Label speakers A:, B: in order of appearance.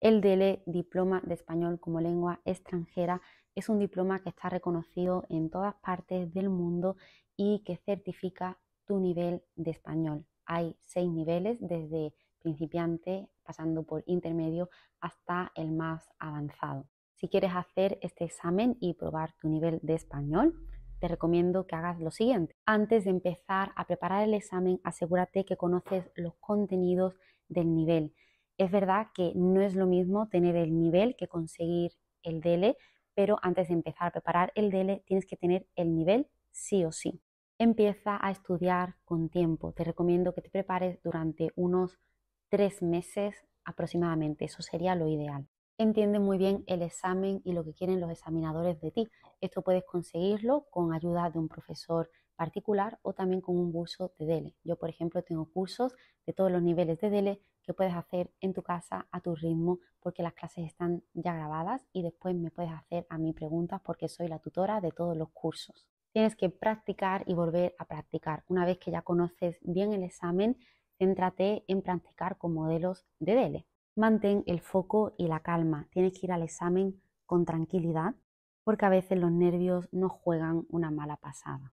A: El DLE, Diploma de Español como Lengua Extranjera, es un diploma que está reconocido en todas partes del mundo y que certifica tu nivel de español. Hay seis niveles, desde principiante, pasando por intermedio, hasta el más avanzado. Si quieres hacer este examen y probar tu nivel de español, te recomiendo que hagas lo siguiente. Antes de empezar a preparar el examen, asegúrate que conoces los contenidos del nivel es verdad que no es lo mismo tener el nivel que conseguir el DELE, pero antes de empezar a preparar el DELE tienes que tener el nivel sí o sí. Empieza a estudiar con tiempo. Te recomiendo que te prepares durante unos tres meses aproximadamente. Eso sería lo ideal entiende muy bien el examen y lo que quieren los examinadores de ti. Esto puedes conseguirlo con ayuda de un profesor particular o también con un curso de DELE. Yo, por ejemplo, tengo cursos de todos los niveles de DELE que puedes hacer en tu casa a tu ritmo porque las clases están ya grabadas y después me puedes hacer a mí preguntas porque soy la tutora de todos los cursos. Tienes que practicar y volver a practicar. Una vez que ya conoces bien el examen, céntrate en practicar con modelos de DELE mantén el foco y la calma. Tienes que ir al examen con tranquilidad porque a veces los nervios nos juegan una mala pasada.